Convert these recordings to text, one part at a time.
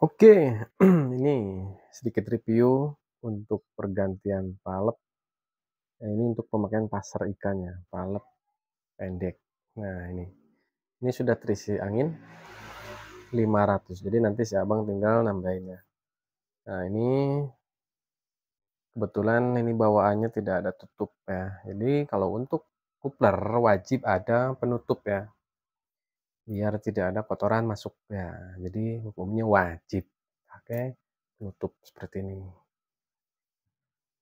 Oke, ini sedikit review untuk pergantian palep. Nah, ini untuk pemakaian pasar ikannya, palep pendek. Nah, ini. Ini sudah terisi angin 500. Jadi nanti si Abang tinggal nambahinnya. Nah, ini kebetulan ini bawaannya tidak ada tutup ya. Jadi kalau untuk kupler wajib ada penutup ya biar tidak ada kotoran masuk ya jadi hukumnya wajib pakai penutup seperti ini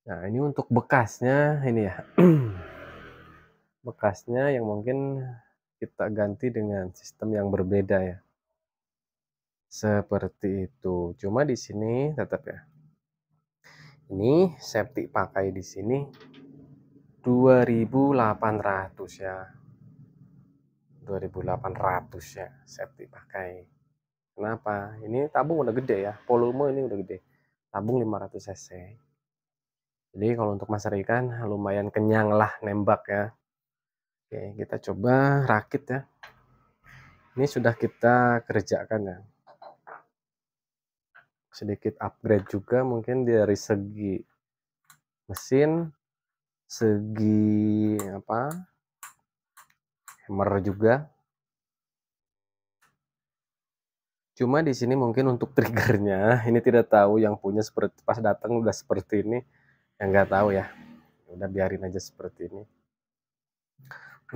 nah ini untuk bekasnya ini ya bekasnya yang mungkin kita ganti dengan sistem yang berbeda ya seperti itu cuma di sini tetap ya ini septic pakai di sini 2800 ya 2800 ya set dipakai kenapa ini tabung udah gede ya volume ini udah gede tabung 500 cc jadi kalau untuk masar ikan lumayan kenyang lah nembak ya oke kita coba rakit ya ini sudah kita kerjakan ya sedikit upgrade juga mungkin dari segi mesin segi apa hammer juga cuma di sini mungkin untuk triggernya ini tidak tahu yang punya seperti pas datang udah seperti ini yang nggak tahu ya, ya udah biarin aja seperti ini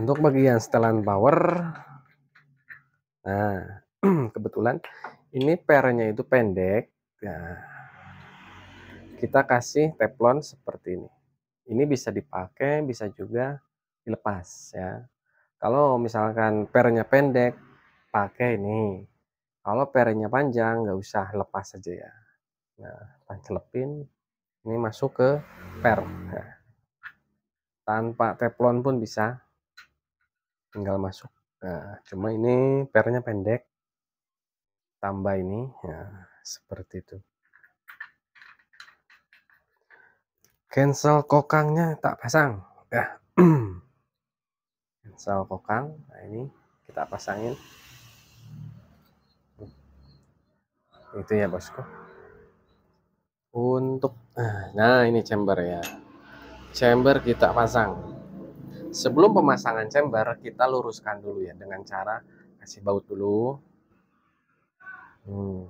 untuk bagian setelan power nah kebetulan ini pernya itu pendek nah, kita kasih teflon seperti ini ini bisa dipakai bisa juga dilepas ya kalau misalkan pernya pendek, pakai ini. Kalau pernya panjang, nggak usah lepas saja ya. Nah, pancelepin, ini masuk ke per. Nah, tanpa teflon pun bisa, tinggal masuk. Nah, cuma ini pernya pendek, tambah ini, ya, seperti itu. Cancel kokangnya tak pasang. Ya. sama kokang nah ini kita pasangin itu ya bosku untuk nah ini chamber ya chamber kita pasang sebelum pemasangan chamber kita luruskan dulu ya dengan cara kasih baut dulu hmm.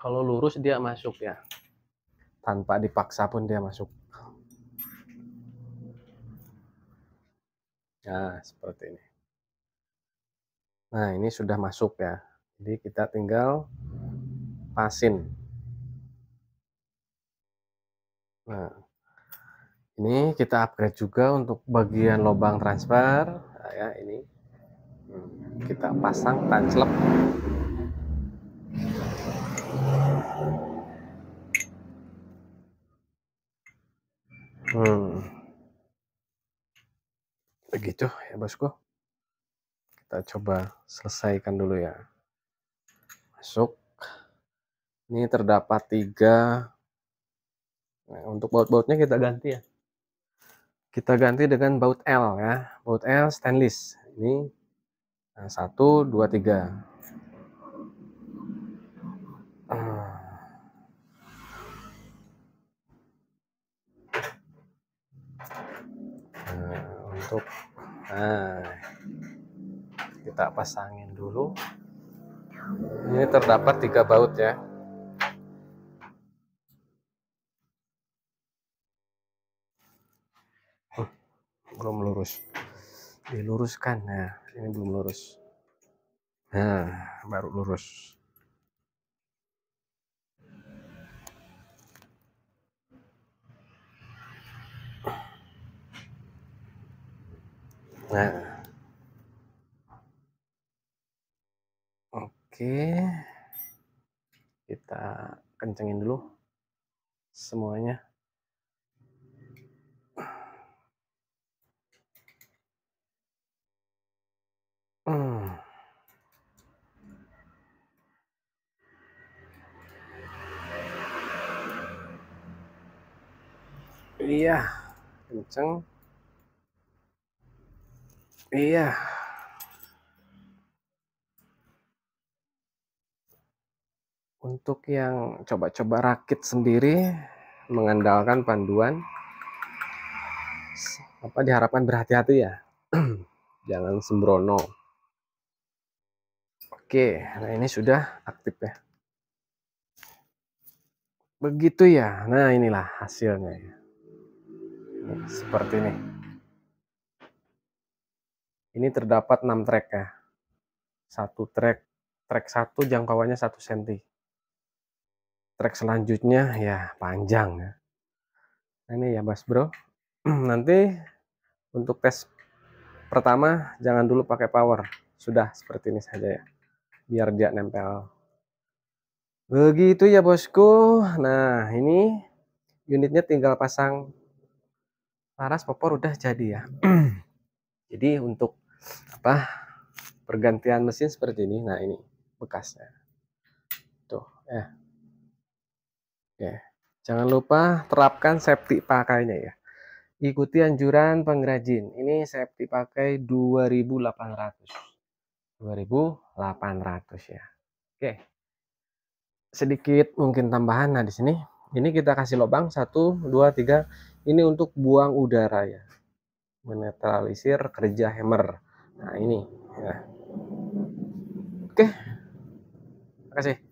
kalau lurus dia masuk ya tanpa dipaksa pun dia masuk Nah, seperti ini. Nah, ini sudah masuk ya. Jadi kita tinggal pasin. Nah, ini kita upgrade juga untuk bagian lubang transfer. Nah, ya, ini kita pasang tancelep. gitu ya bosku kita coba selesaikan dulu ya masuk ini terdapat tiga nah, untuk baut-bautnya kita ganti ya kita ganti dengan baut L ya baut L stainless ini nah, satu dua tiga ah. nah, untuk Nah, kita pasangin dulu. Ini terdapat tiga baut ya. Huh, belum lurus. Diluruskan. Nah, ini belum lurus. Nah, baru lurus. Nah. Oke. Kita kencengin dulu semuanya. Hmm. Iya, kenceng. Iya. Untuk yang coba-coba rakit sendiri mengandalkan panduan apa diharapkan berhati-hati ya. Jangan sembrono. Oke, nah ini sudah aktif ya. Begitu ya. Nah, inilah hasilnya ya. Seperti ini. Ini terdapat 6 track ya. Satu track, track satu jangkauannya 1 cm. Track selanjutnya ya panjang ya. Nah, ini ya Bas Bro. Nanti untuk tes pertama jangan dulu pakai power. Sudah seperti ini saja ya. Biar dia nempel. Begitu ya bosku. Nah ini unitnya tinggal pasang laras popor udah jadi ya Jadi untuk apa pergantian mesin seperti ini, nah ini bekasnya. Tuh, eh. Oke. Jangan lupa terapkan safety pakainya ya. Ikuti anjuran pengrajin. Ini safety pakai 2800. 2800 ya. Oke. Sedikit mungkin tambahan nah di sini. Ini kita kasih lubang 1 2 3. Ini untuk buang udara ya menetralisir kerja hammer. Nah, ini. Ya. Oke. Terima kasih.